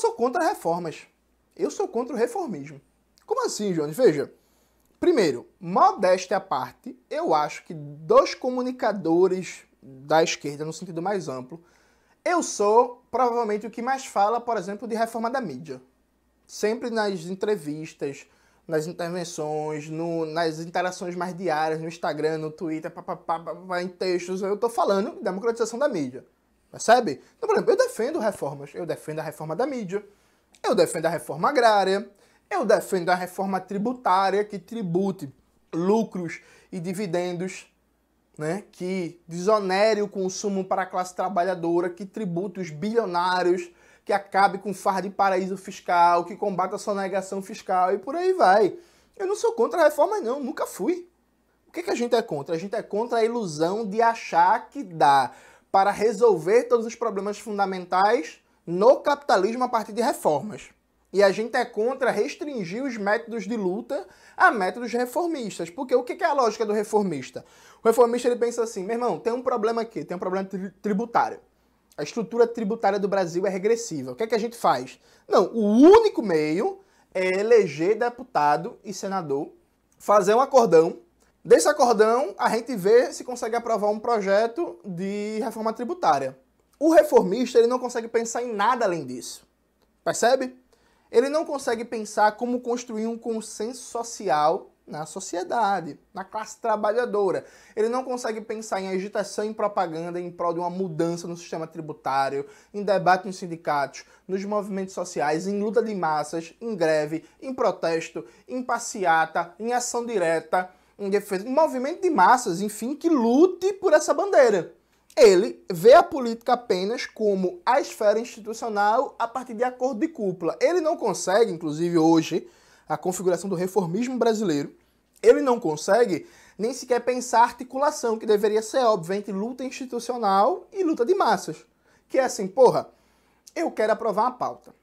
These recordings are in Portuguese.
sou contra reformas. Eu sou contra o reformismo. Como assim, Jones? Veja. Primeiro, modéstia à parte, eu acho que dos comunicadores da esquerda, no sentido mais amplo, eu sou provavelmente o que mais fala, por exemplo, de reforma da mídia. Sempre nas entrevistas, nas intervenções, no, nas interações mais diárias, no Instagram, no Twitter, pá, pá, pá, em textos, eu estou falando de democratização da mídia. Percebe? Então, por exemplo, eu defendo reformas. Eu defendo a reforma da mídia. Eu defendo a reforma agrária. Eu defendo a reforma tributária que tribute lucros e dividendos, né? que desonere o consumo para a classe trabalhadora, que tribute os bilionários, que acabe com o fardo de paraíso fiscal, que combata a sonegação fiscal e por aí vai. Eu não sou contra a reforma, não, nunca fui. O que, que a gente é contra? A gente é contra a ilusão de achar que dá para resolver todos os problemas fundamentais no capitalismo a partir de reformas. E a gente é contra restringir os métodos de luta a métodos reformistas. Porque o que é a lógica do reformista? O reformista ele pensa assim: meu irmão, tem um problema aqui, tem um problema tributário. A estrutura tributária do Brasil é regressiva. O que é que a gente faz? Não, o único meio é eleger deputado e senador, fazer um acordão Desse acordão, a gente vê se consegue aprovar um projeto de reforma tributária. O reformista ele não consegue pensar em nada além disso. Percebe? Ele não consegue pensar como construir um consenso social na sociedade, na classe trabalhadora. Ele não consegue pensar em agitação e propaganda em prol de uma mudança no sistema tributário, em debate nos sindicatos, nos movimentos sociais, em luta de massas, em greve, em protesto, em passeata, em ação direta um defesa, um movimento de massas, enfim, que lute por essa bandeira. Ele vê a política apenas como a esfera institucional a partir de acordo de cúpula. Ele não consegue, inclusive hoje, a configuração do reformismo brasileiro. Ele não consegue nem sequer pensar a articulação que deveria ser óbvia entre luta institucional e luta de massas. Que é assim, porra, eu quero aprovar uma pauta,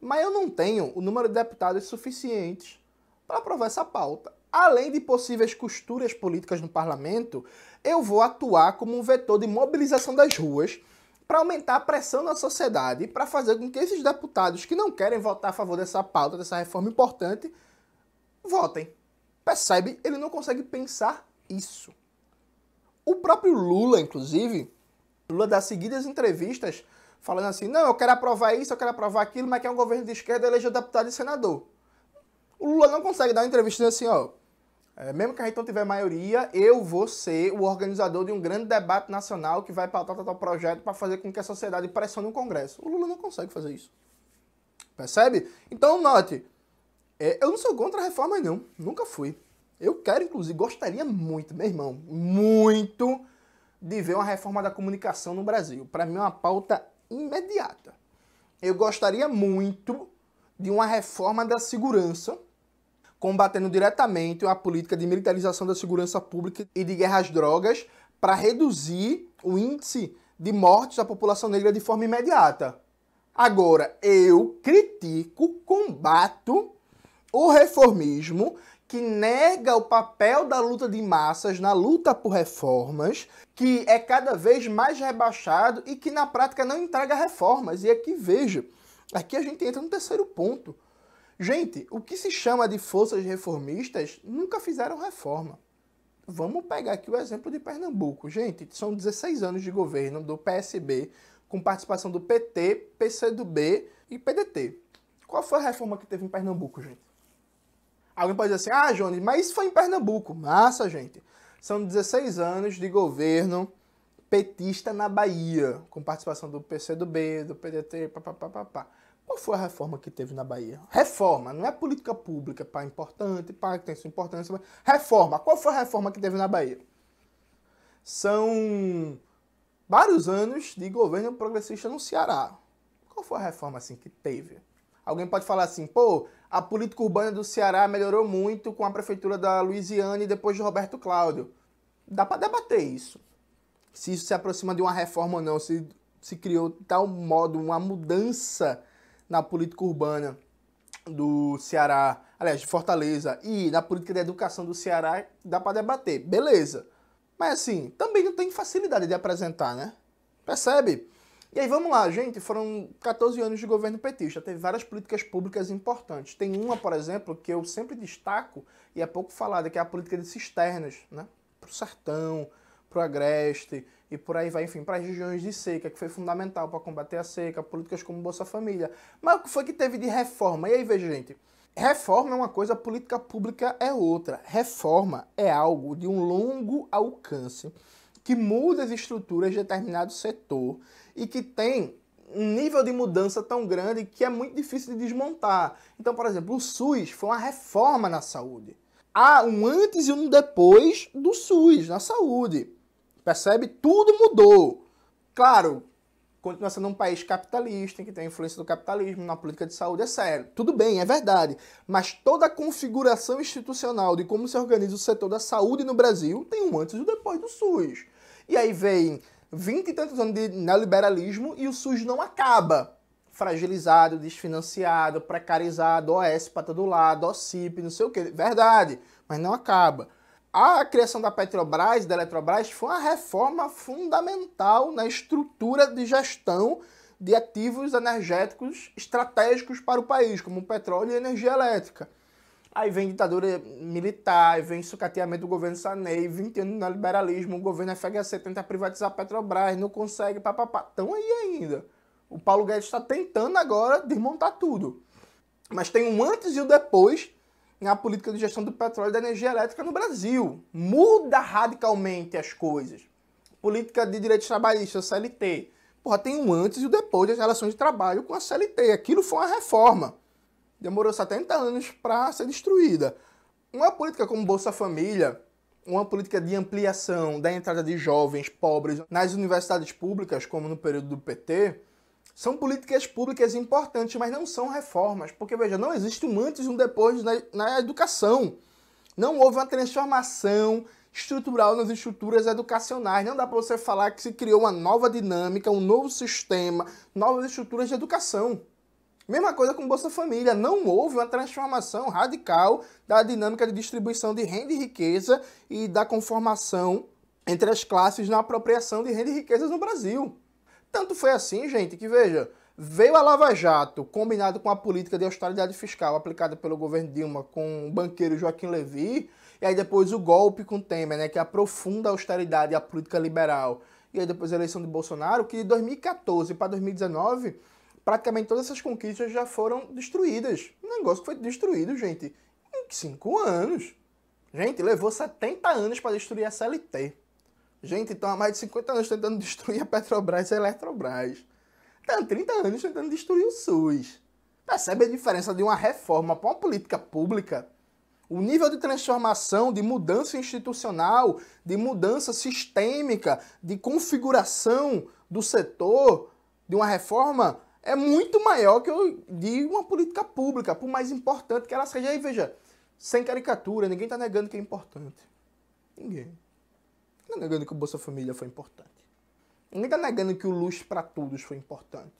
mas eu não tenho o número de deputados suficientes para aprovar essa pauta além de possíveis costuras políticas no parlamento, eu vou atuar como um vetor de mobilização das ruas para aumentar a pressão na sociedade e para fazer com que esses deputados que não querem votar a favor dessa pauta, dessa reforma importante, votem. Percebe? Ele não consegue pensar isso. O próprio Lula, inclusive, Lula dá seguidas entrevistas falando assim: não, eu quero aprovar isso, eu quero aprovar aquilo, mas que é um governo de esquerda eleger deputado e senador. O Lula não consegue dar uma entrevista assim, ó, é, mesmo que a gente não tiver maioria, eu vou ser o organizador de um grande debate nacional que vai pautar tal, tal projeto para fazer com que a sociedade pressione o Congresso. O Lula não consegue fazer isso. Percebe? Então, note, é, eu não sou contra a reforma, não. Nunca fui. Eu quero, inclusive, gostaria muito, meu irmão, muito de ver uma reforma da comunicação no Brasil. Para mim é uma pauta imediata. Eu gostaria muito de uma reforma da segurança combatendo diretamente a política de militarização da segurança pública e de guerra às drogas para reduzir o índice de mortes da população negra de forma imediata. Agora, eu critico, combato o reformismo que nega o papel da luta de massas na luta por reformas, que é cada vez mais rebaixado e que na prática não entrega reformas. E aqui é veja, aqui a gente entra no terceiro ponto. Gente, o que se chama de forças reformistas nunca fizeram reforma. Vamos pegar aqui o exemplo de Pernambuco. Gente, são 16 anos de governo do PSB, com participação do PT, PCdoB e PDT. Qual foi a reforma que teve em Pernambuco, gente? Alguém pode dizer assim, ah, Jones, mas isso foi em Pernambuco. Massa, gente. São 16 anos de governo petista na Bahia, com participação do PCdoB, do PDT, papapá. Qual foi a reforma que teve na Bahia? Reforma, não é política pública, pá, importante, pá, que tem sua importância. Reforma, qual foi a reforma que teve na Bahia? São vários anos de governo progressista no Ceará. Qual foi a reforma, assim, que teve? Alguém pode falar assim, pô, a política urbana do Ceará melhorou muito com a prefeitura da Louisiana e depois de Roberto Cláudio. Dá para debater isso. Se isso se aproxima de uma reforma ou não, se, se criou de tal modo uma mudança na política urbana do Ceará, aliás, de Fortaleza, e na política de educação do Ceará, dá para debater, beleza. Mas assim, também não tem facilidade de apresentar, né? Percebe? E aí vamos lá, gente, foram 14 anos de governo petista, teve várias políticas públicas importantes. Tem uma, por exemplo, que eu sempre destaco e é pouco falada, que é a política de cisternas, né? Pro sertão, para o agreste e por aí vai, enfim, para as regiões de seca, que foi fundamental para combater a seca, políticas como Bolsa Família. Mas o que foi que teve de reforma? E aí, veja, gente, reforma é uma coisa, política pública é outra. Reforma é algo de um longo alcance que muda as estruturas de determinado setor e que tem um nível de mudança tão grande que é muito difícil de desmontar. Então, por exemplo, o SUS foi uma reforma na saúde. Há um antes e um depois do SUS na saúde. Percebe? Tudo mudou. Claro, continua sendo um país capitalista, em que tem a influência do capitalismo na política de saúde, é sério. Tudo bem, é verdade. Mas toda a configuração institucional de como se organiza o setor da saúde no Brasil tem um antes e um depois do SUS. E aí vem vinte e tantos anos de neoliberalismo e o SUS não acaba. Fragilizado, desfinanciado, precarizado, OS para todo lado, OCIP, não sei o que. Verdade, mas não acaba a criação da Petrobras, da Eletrobras, foi uma reforma fundamental na estrutura de gestão de ativos energéticos estratégicos para o país, como o petróleo e energia elétrica. Aí vem ditadura militar, vem sucateamento do governo Sanei, 20 anos de neoliberalismo, o governo FHC tenta privatizar a Petrobras, não consegue, papapá. Estão aí ainda. O Paulo Guedes está tentando agora desmontar tudo. Mas tem um antes e o um depois na política de gestão do petróleo e da energia elétrica no Brasil. Muda radicalmente as coisas. Política de direitos trabalhistas, CLT. Porra, tem um antes e o um depois das relações de trabalho com a CLT. Aquilo foi uma reforma. Demorou 70 anos para ser destruída. Uma política como Bolsa Família, uma política de ampliação da entrada de jovens pobres nas universidades públicas, como no período do PT, são políticas públicas importantes, mas não são reformas. Porque, veja, não existe um antes e um depois na, na educação. Não houve uma transformação estrutural nas estruturas educacionais. Não dá para você falar que se criou uma nova dinâmica, um novo sistema, novas estruturas de educação. Mesma coisa com Bolsa Família. Não houve uma transformação radical da dinâmica de distribuição de renda e riqueza e da conformação entre as classes na apropriação de renda e riquezas no Brasil. Tanto foi assim, gente, que veja, veio a Lava Jato, combinado com a política de austeridade fiscal aplicada pelo governo Dilma com o banqueiro Joaquim Levy, e aí depois o golpe com Temer, né, que aprofunda a austeridade e a política liberal, e aí depois a eleição de Bolsonaro, que de 2014 para 2019, praticamente todas essas conquistas já foram destruídas. Um negócio que foi destruído, gente, em cinco anos. Gente, levou 70 anos para destruir a CLT. Gente, estão há mais de 50 anos tentando destruir a Petrobras e a Eletrobras. Estão 30 anos tentando destruir o SUS. Percebe a diferença de uma reforma para uma política pública? O nível de transformação, de mudança institucional, de mudança sistêmica, de configuração do setor, de uma reforma, é muito maior que o de uma política pública, por mais importante que ela seja. E veja, sem caricatura, ninguém está negando que é importante. Ninguém está negando que o Bolsa Família foi importante. Ninguém está negando que o luxo para todos foi importante.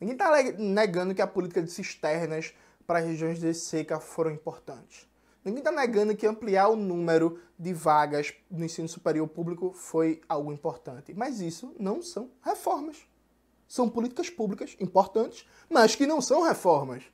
Ninguém está negando que a política de cisternas para regiões de seca foram importantes. Ninguém está negando que ampliar o número de vagas no ensino superior público foi algo importante. Mas isso não são reformas. São políticas públicas importantes, mas que não são reformas.